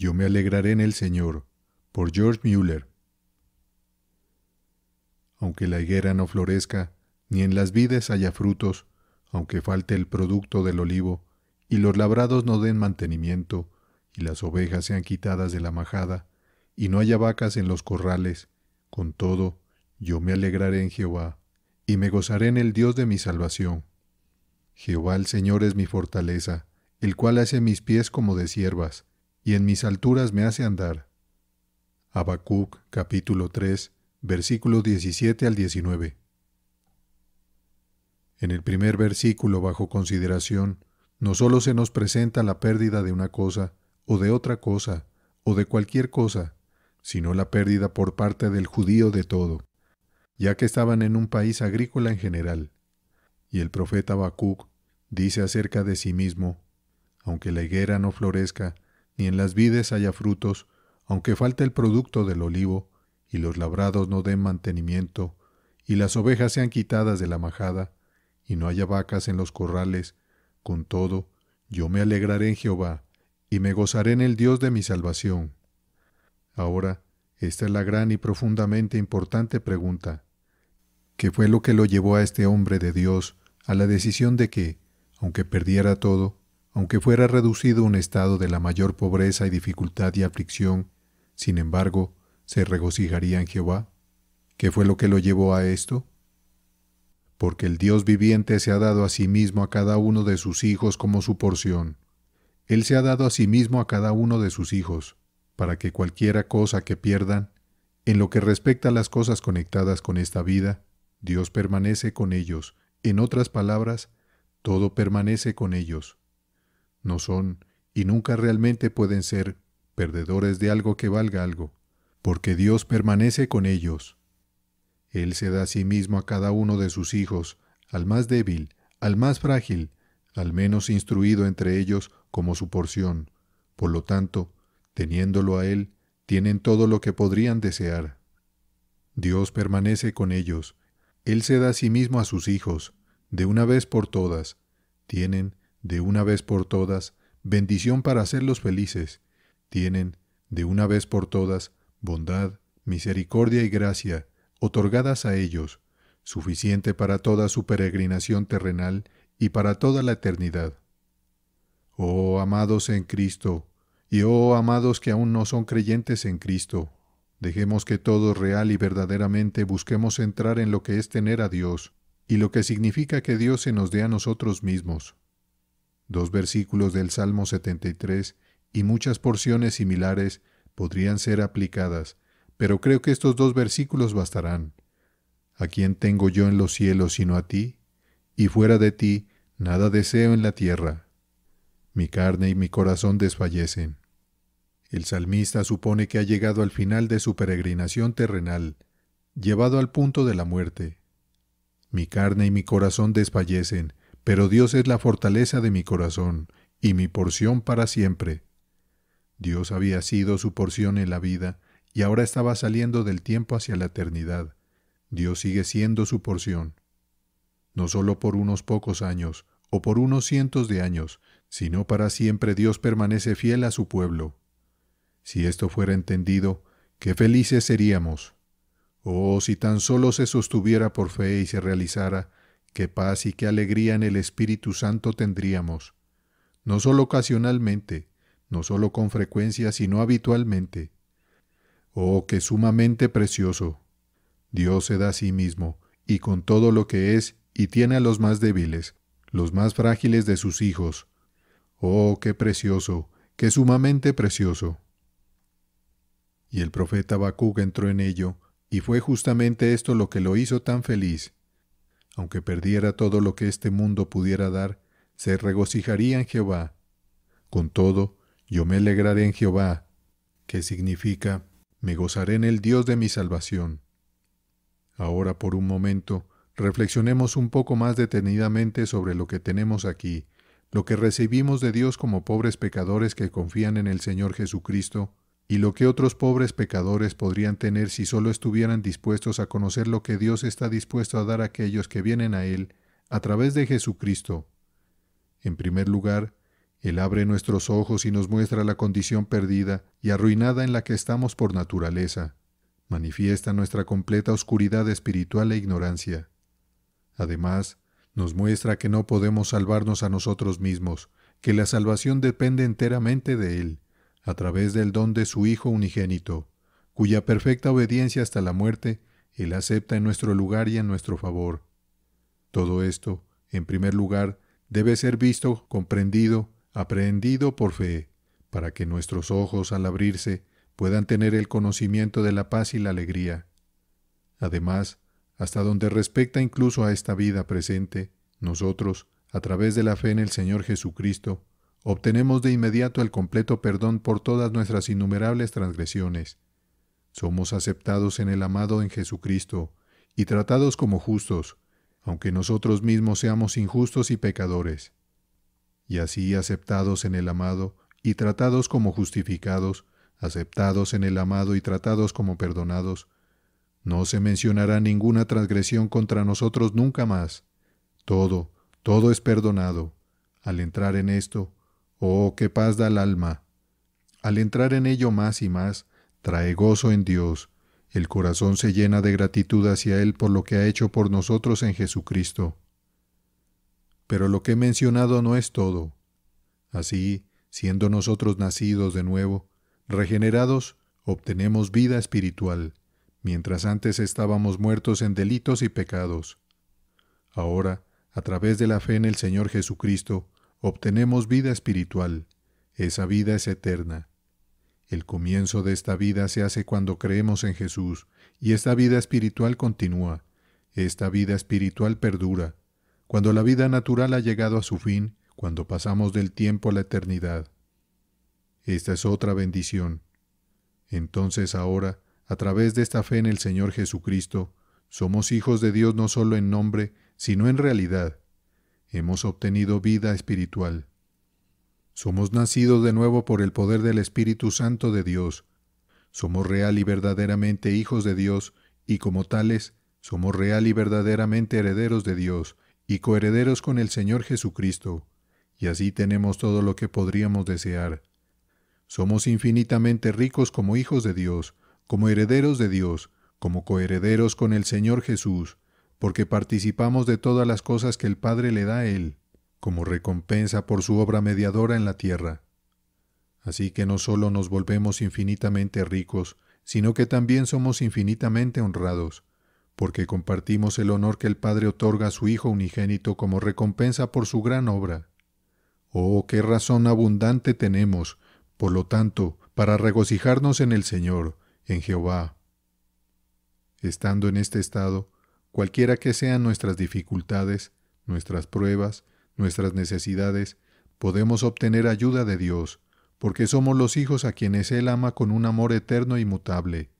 Yo me alegraré en el Señor, por George Mueller. Aunque la higuera no florezca, ni en las vides haya frutos, aunque falte el producto del olivo, y los labrados no den mantenimiento, y las ovejas sean quitadas de la majada, y no haya vacas en los corrales, con todo, yo me alegraré en Jehová, y me gozaré en el Dios de mi salvación. Jehová el Señor es mi fortaleza, el cual hace mis pies como de siervas, y en mis alturas me hace andar. Habacuc capítulo 3 versículo 17 al 19. En el primer versículo bajo consideración, no sólo se nos presenta la pérdida de una cosa, o de otra cosa, o de cualquier cosa, sino la pérdida por parte del judío de todo, ya que estaban en un país agrícola en general. Y el profeta Habacuc dice acerca de sí mismo, aunque la higuera no florezca, ni en las vides haya frutos, aunque falte el producto del olivo, y los labrados no den mantenimiento, y las ovejas sean quitadas de la majada, y no haya vacas en los corrales, con todo, yo me alegraré en Jehová, y me gozaré en el Dios de mi salvación. Ahora, esta es la gran y profundamente importante pregunta. ¿Qué fue lo que lo llevó a este hombre de Dios a la decisión de que, aunque perdiera todo, aunque fuera reducido a un estado de la mayor pobreza y dificultad y aflicción, sin embargo, se regocijaría en Jehová. ¿Qué fue lo que lo llevó a esto? Porque el Dios viviente se ha dado a sí mismo a cada uno de sus hijos como su porción. Él se ha dado a sí mismo a cada uno de sus hijos, para que cualquiera cosa que pierdan, en lo que respecta a las cosas conectadas con esta vida, Dios permanece con ellos. En otras palabras, todo permanece con ellos no son y nunca realmente pueden ser perdedores de algo que valga algo, porque Dios permanece con ellos. Él se da a sí mismo a cada uno de sus hijos, al más débil, al más frágil, al menos instruido entre ellos como su porción. Por lo tanto, teniéndolo a Él, tienen todo lo que podrían desear. Dios permanece con ellos. Él se da a sí mismo a sus hijos, de una vez por todas. Tienen de una vez por todas, bendición para hacerlos felices. Tienen, de una vez por todas, bondad, misericordia y gracia, otorgadas a ellos, suficiente para toda su peregrinación terrenal y para toda la eternidad. Oh amados en Cristo, y oh amados que aún no son creyentes en Cristo, dejemos que todos real y verdaderamente busquemos entrar en lo que es tener a Dios, y lo que significa que Dios se nos dé a nosotros mismos. Dos versículos del Salmo 73 y muchas porciones similares podrían ser aplicadas, pero creo que estos dos versículos bastarán. ¿A quién tengo yo en los cielos sino a ti? Y fuera de ti, nada deseo en la tierra. Mi carne y mi corazón desfallecen. El salmista supone que ha llegado al final de su peregrinación terrenal, llevado al punto de la muerte. Mi carne y mi corazón desfallecen, pero Dios es la fortaleza de mi corazón y mi porción para siempre. Dios había sido su porción en la vida y ahora estaba saliendo del tiempo hacia la eternidad. Dios sigue siendo su porción. No solo por unos pocos años o por unos cientos de años, sino para siempre Dios permanece fiel a su pueblo. Si esto fuera entendido, qué felices seríamos. Oh, si tan solo se sostuviera por fe y se realizara qué paz y qué alegría en el Espíritu Santo tendríamos, no sólo ocasionalmente, no sólo con frecuencia, sino habitualmente. Oh, qué sumamente precioso. Dios se da a sí mismo, y con todo lo que es, y tiene a los más débiles, los más frágiles de sus hijos. Oh, qué precioso, qué sumamente precioso. Y el profeta Habacuc entró en ello, y fue justamente esto lo que lo hizo tan feliz, aunque perdiera todo lo que este mundo pudiera dar, se regocijaría en Jehová. Con todo, yo me alegraré en Jehová, que significa, me gozaré en el Dios de mi salvación. Ahora, por un momento, reflexionemos un poco más detenidamente sobre lo que tenemos aquí, lo que recibimos de Dios como pobres pecadores que confían en el Señor Jesucristo y lo que otros pobres pecadores podrían tener si solo estuvieran dispuestos a conocer lo que Dios está dispuesto a dar a aquellos que vienen a Él a través de Jesucristo. En primer lugar, Él abre nuestros ojos y nos muestra la condición perdida y arruinada en la que estamos por naturaleza. Manifiesta nuestra completa oscuridad espiritual e ignorancia. Además, nos muestra que no podemos salvarnos a nosotros mismos, que la salvación depende enteramente de Él, a través del don de su Hijo unigénito, cuya perfecta obediencia hasta la muerte Él acepta en nuestro lugar y en nuestro favor. Todo esto, en primer lugar, debe ser visto, comprendido, aprehendido por fe, para que nuestros ojos, al abrirse, puedan tener el conocimiento de la paz y la alegría. Además, hasta donde respecta incluso a esta vida presente, nosotros, a través de la fe en el Señor Jesucristo, obtenemos de inmediato el completo perdón por todas nuestras innumerables transgresiones. Somos aceptados en el amado en Jesucristo y tratados como justos, aunque nosotros mismos seamos injustos y pecadores. Y así aceptados en el amado y tratados como justificados, aceptados en el amado y tratados como perdonados, no se mencionará ninguna transgresión contra nosotros nunca más. Todo, todo es perdonado. Al entrar en esto, Oh, qué paz da el alma. Al entrar en ello más y más, trae gozo en Dios. El corazón se llena de gratitud hacia Él por lo que ha hecho por nosotros en Jesucristo. Pero lo que he mencionado no es todo. Así, siendo nosotros nacidos de nuevo, regenerados, obtenemos vida espiritual, mientras antes estábamos muertos en delitos y pecados. Ahora, a través de la fe en el Señor Jesucristo, obtenemos vida espiritual. Esa vida es eterna. El comienzo de esta vida se hace cuando creemos en Jesús, y esta vida espiritual continúa. Esta vida espiritual perdura. Cuando la vida natural ha llegado a su fin, cuando pasamos del tiempo a la eternidad. Esta es otra bendición. Entonces ahora, a través de esta fe en el Señor Jesucristo, somos hijos de Dios no solo en nombre, sino en realidad, hemos obtenido vida espiritual. Somos nacidos de nuevo por el poder del Espíritu Santo de Dios. Somos real y verdaderamente hijos de Dios y como tales, somos real y verdaderamente herederos de Dios y coherederos con el Señor Jesucristo, y así tenemos todo lo que podríamos desear. Somos infinitamente ricos como hijos de Dios, como herederos de Dios, como coherederos con el Señor Jesús, porque participamos de todas las cosas que el Padre le da a Él, como recompensa por su obra mediadora en la tierra. Así que no solo nos volvemos infinitamente ricos, sino que también somos infinitamente honrados, porque compartimos el honor que el Padre otorga a su Hijo unigénito como recompensa por su gran obra. Oh, qué razón abundante tenemos, por lo tanto, para regocijarnos en el Señor, en Jehová. Estando en este estado, Cualquiera que sean nuestras dificultades, nuestras pruebas, nuestras necesidades, podemos obtener ayuda de Dios, porque somos los hijos a quienes Él ama con un amor eterno y e mutable.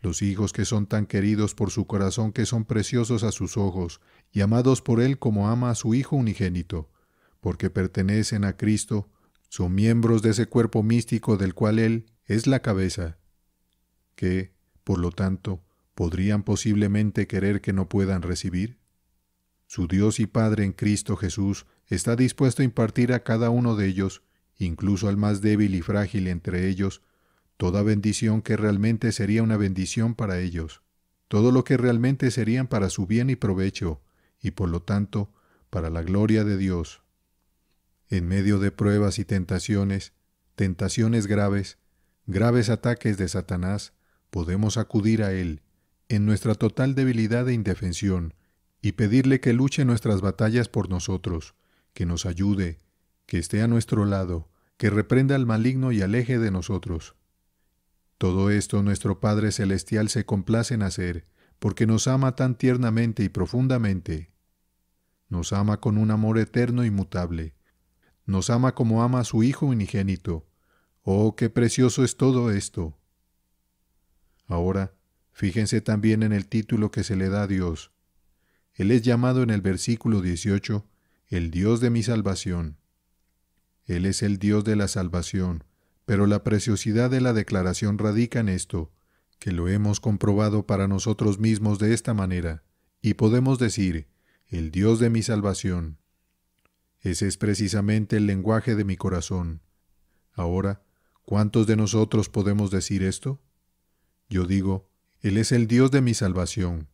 los hijos que son tan queridos por su corazón que son preciosos a sus ojos, y amados por Él como ama a su Hijo unigénito, porque pertenecen a Cristo, son miembros de ese cuerpo místico del cual Él es la cabeza, que, por lo tanto, ¿podrían posiblemente querer que no puedan recibir? Su Dios y Padre en Cristo Jesús está dispuesto a impartir a cada uno de ellos, incluso al más débil y frágil entre ellos, toda bendición que realmente sería una bendición para ellos, todo lo que realmente serían para su bien y provecho, y por lo tanto, para la gloria de Dios. En medio de pruebas y tentaciones, tentaciones graves, graves ataques de Satanás, podemos acudir a Él en nuestra total debilidad e indefensión, y pedirle que luche nuestras batallas por nosotros, que nos ayude, que esté a nuestro lado, que reprenda al maligno y aleje de nosotros. Todo esto nuestro Padre Celestial se complace en hacer, porque nos ama tan tiernamente y profundamente. Nos ama con un amor eterno y mutable. Nos ama como ama a su Hijo unigénito. Oh, qué precioso es todo esto. Ahora, Fíjense también en el título que se le da a Dios. Él es llamado en el versículo 18, el Dios de mi salvación. Él es el Dios de la salvación, pero la preciosidad de la declaración radica en esto, que lo hemos comprobado para nosotros mismos de esta manera, y podemos decir, el Dios de mi salvación. Ese es precisamente el lenguaje de mi corazón. Ahora, ¿cuántos de nosotros podemos decir esto? Yo digo, él es el Dios de mi salvación.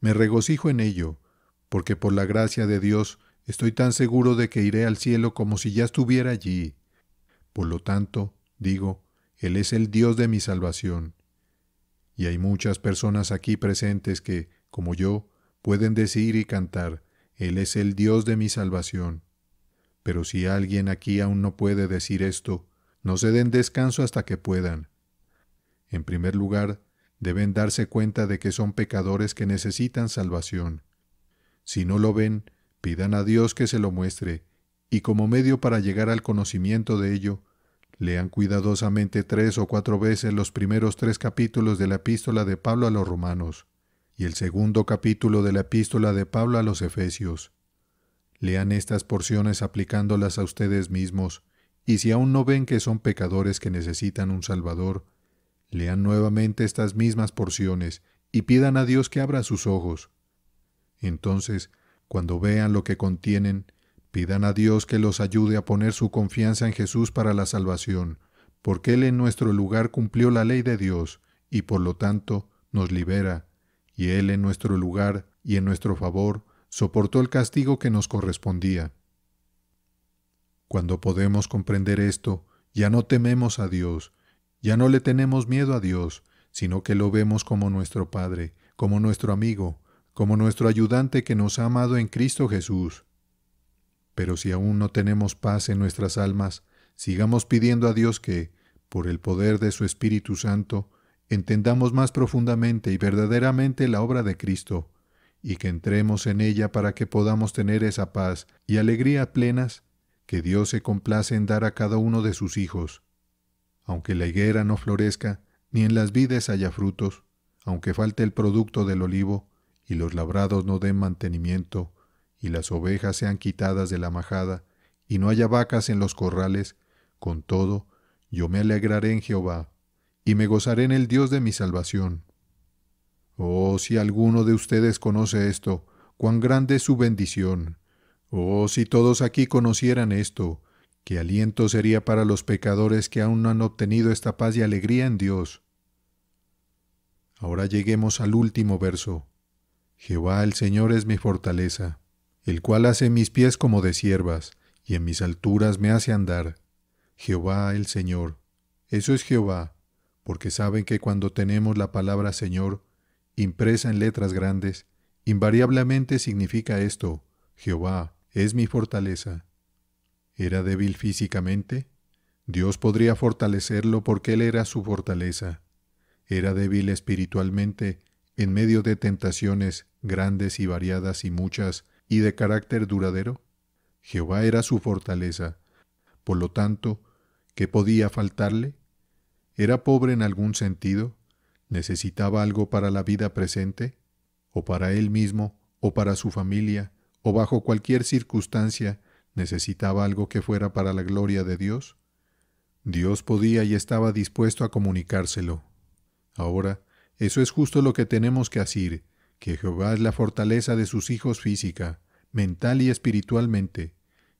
Me regocijo en ello, porque por la gracia de Dios estoy tan seguro de que iré al cielo como si ya estuviera allí. Por lo tanto, digo, Él es el Dios de mi salvación. Y hay muchas personas aquí presentes que, como yo, pueden decir y cantar, Él es el Dios de mi salvación. Pero si alguien aquí aún no puede decir esto, no se den descanso hasta que puedan. En primer lugar, deben darse cuenta de que son pecadores que necesitan salvación. Si no lo ven, pidan a Dios que se lo muestre, y como medio para llegar al conocimiento de ello, lean cuidadosamente tres o cuatro veces los primeros tres capítulos de la epístola de Pablo a los romanos, y el segundo capítulo de la epístola de Pablo a los efesios. Lean estas porciones aplicándolas a ustedes mismos, y si aún no ven que son pecadores que necesitan un Salvador, Lean nuevamente estas mismas porciones y pidan a Dios que abra sus ojos. Entonces, cuando vean lo que contienen, pidan a Dios que los ayude a poner su confianza en Jesús para la salvación, porque Él en nuestro lugar cumplió la ley de Dios, y por lo tanto nos libera, y Él en nuestro lugar y en nuestro favor soportó el castigo que nos correspondía. Cuando podemos comprender esto, ya no tememos a Dios, ya no le tenemos miedo a Dios, sino que lo vemos como nuestro Padre, como nuestro amigo, como nuestro ayudante que nos ha amado en Cristo Jesús. Pero si aún no tenemos paz en nuestras almas, sigamos pidiendo a Dios que, por el poder de su Espíritu Santo, entendamos más profundamente y verdaderamente la obra de Cristo, y que entremos en ella para que podamos tener esa paz y alegría plenas que Dios se complace en dar a cada uno de sus hijos aunque la higuera no florezca, ni en las vides haya frutos, aunque falte el producto del olivo, y los labrados no den mantenimiento, y las ovejas sean quitadas de la majada, y no haya vacas en los corrales, con todo, yo me alegraré en Jehová, y me gozaré en el Dios de mi salvación. Oh, si alguno de ustedes conoce esto, cuán grande es su bendición. Oh, si todos aquí conocieran esto, Qué aliento sería para los pecadores que aún no han obtenido esta paz y alegría en Dios. Ahora lleguemos al último verso. Jehová el Señor es mi fortaleza, el cual hace mis pies como de siervas, y en mis alturas me hace andar. Jehová el Señor. Eso es Jehová, porque saben que cuando tenemos la palabra Señor, impresa en letras grandes, invariablemente significa esto, Jehová es mi fortaleza. ¿Era débil físicamente? Dios podría fortalecerlo porque Él era su fortaleza. Era débil espiritualmente en medio de tentaciones grandes y variadas y muchas y de carácter duradero. Jehová era su fortaleza. Por lo tanto, ¿qué podía faltarle? ¿Era pobre en algún sentido? ¿Necesitaba algo para la vida presente? ¿O para él mismo? ¿O para su familia? ¿O bajo cualquier circunstancia necesitaba algo que fuera para la gloria de Dios, Dios podía y estaba dispuesto a comunicárselo. Ahora, eso es justo lo que tenemos que hacer: que Jehová es la fortaleza de sus hijos física, mental y espiritualmente,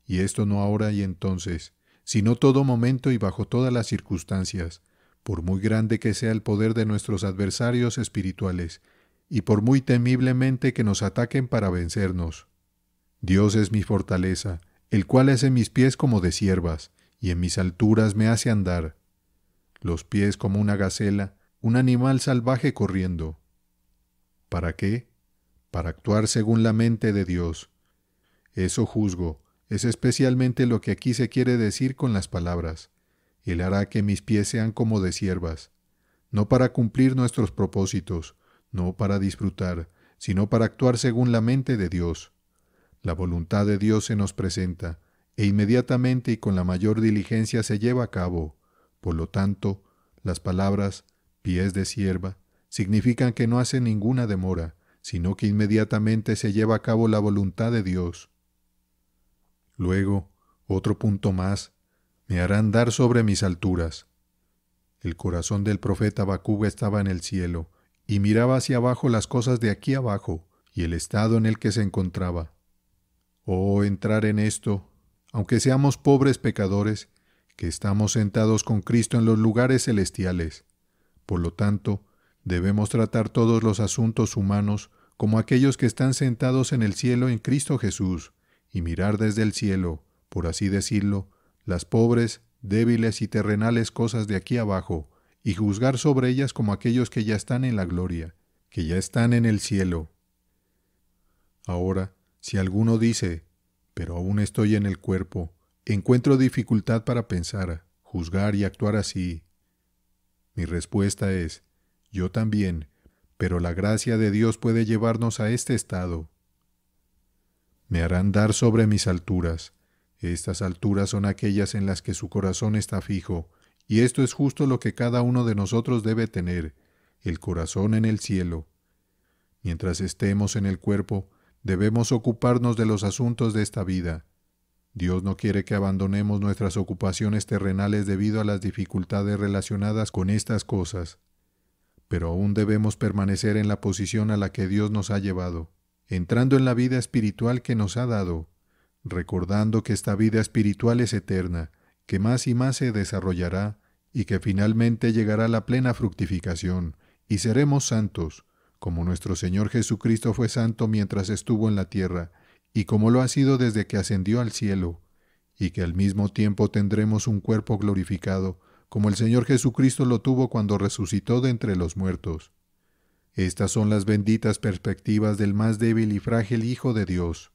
y esto no ahora y entonces, sino todo momento y bajo todas las circunstancias, por muy grande que sea el poder de nuestros adversarios espirituales, y por muy temiblemente que nos ataquen para vencernos. Dios es mi fortaleza, el cual hace mis pies como de siervas, y en mis alturas me hace andar. Los pies como una gacela, un animal salvaje corriendo. ¿Para qué? Para actuar según la mente de Dios. Eso juzgo, es especialmente lo que aquí se quiere decir con las palabras. Él hará que mis pies sean como de siervas, no para cumplir nuestros propósitos, no para disfrutar, sino para actuar según la mente de Dios. La voluntad de Dios se nos presenta, e inmediatamente y con la mayor diligencia se lleva a cabo. Por lo tanto, las palabras pies de sierva significan que no hace ninguna demora, sino que inmediatamente se lleva a cabo la voluntad de Dios. Luego, otro punto más, me harán dar sobre mis alturas. El corazón del profeta Bakuga estaba en el cielo, y miraba hacia abajo las cosas de aquí abajo, y el estado en el que se encontraba. Oh, entrar en esto, aunque seamos pobres pecadores, que estamos sentados con Cristo en los lugares celestiales. Por lo tanto, debemos tratar todos los asuntos humanos como aquellos que están sentados en el cielo en Cristo Jesús, y mirar desde el cielo, por así decirlo, las pobres, débiles y terrenales cosas de aquí abajo, y juzgar sobre ellas como aquellos que ya están en la gloria, que ya están en el cielo. Ahora, si alguno dice, pero aún estoy en el cuerpo, encuentro dificultad para pensar, juzgar y actuar así. Mi respuesta es, yo también, pero la gracia de Dios puede llevarnos a este estado. Me harán dar sobre mis alturas. Estas alturas son aquellas en las que su corazón está fijo, y esto es justo lo que cada uno de nosotros debe tener, el corazón en el cielo. Mientras estemos en el cuerpo, Debemos ocuparnos de los asuntos de esta vida. Dios no quiere que abandonemos nuestras ocupaciones terrenales debido a las dificultades relacionadas con estas cosas, pero aún debemos permanecer en la posición a la que Dios nos ha llevado, entrando en la vida espiritual que nos ha dado, recordando que esta vida espiritual es eterna, que más y más se desarrollará y que finalmente llegará la plena fructificación, y seremos santos, como nuestro Señor Jesucristo fue santo mientras estuvo en la tierra, y como lo ha sido desde que ascendió al cielo, y que al mismo tiempo tendremos un cuerpo glorificado, como el Señor Jesucristo lo tuvo cuando resucitó de entre los muertos. Estas son las benditas perspectivas del más débil y frágil Hijo de Dios.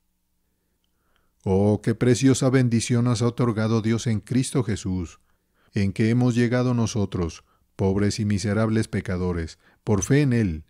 Oh, qué preciosa bendición nos ha otorgado Dios en Cristo Jesús, en que hemos llegado nosotros, pobres y miserables pecadores, por fe en Él,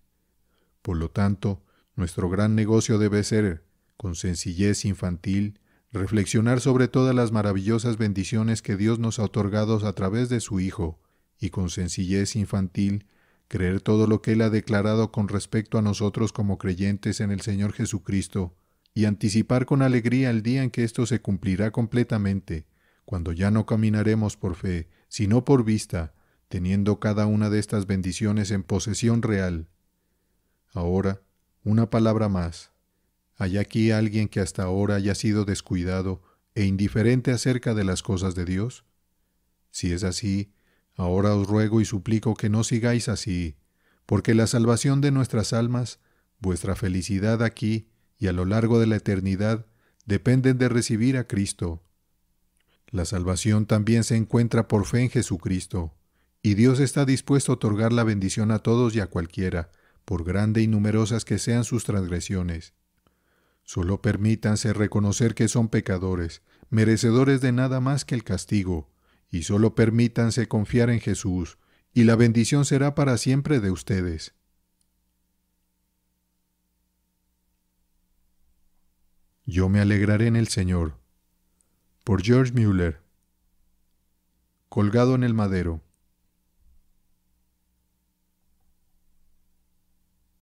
por lo tanto, nuestro gran negocio debe ser, con sencillez infantil, reflexionar sobre todas las maravillosas bendiciones que Dios nos ha otorgado a través de su Hijo, y con sencillez infantil, creer todo lo que Él ha declarado con respecto a nosotros como creyentes en el Señor Jesucristo, y anticipar con alegría el día en que esto se cumplirá completamente, cuando ya no caminaremos por fe, sino por vista, teniendo cada una de estas bendiciones en posesión real. Ahora, una palabra más. Hay aquí alguien que hasta ahora haya sido descuidado e indiferente acerca de las cosas de Dios. Si es así, ahora os ruego y suplico que no sigáis así, porque la salvación de nuestras almas, vuestra felicidad aquí y a lo largo de la eternidad, dependen de recibir a Cristo. La salvación también se encuentra por fe en Jesucristo, y Dios está dispuesto a otorgar la bendición a todos y a cualquiera, por grande y numerosas que sean sus transgresiones. Solo permítanse reconocer que son pecadores, merecedores de nada más que el castigo, y solo permítanse confiar en Jesús, y la bendición será para siempre de ustedes. Yo me alegraré en el Señor. Por George Mueller. Colgado en el madero.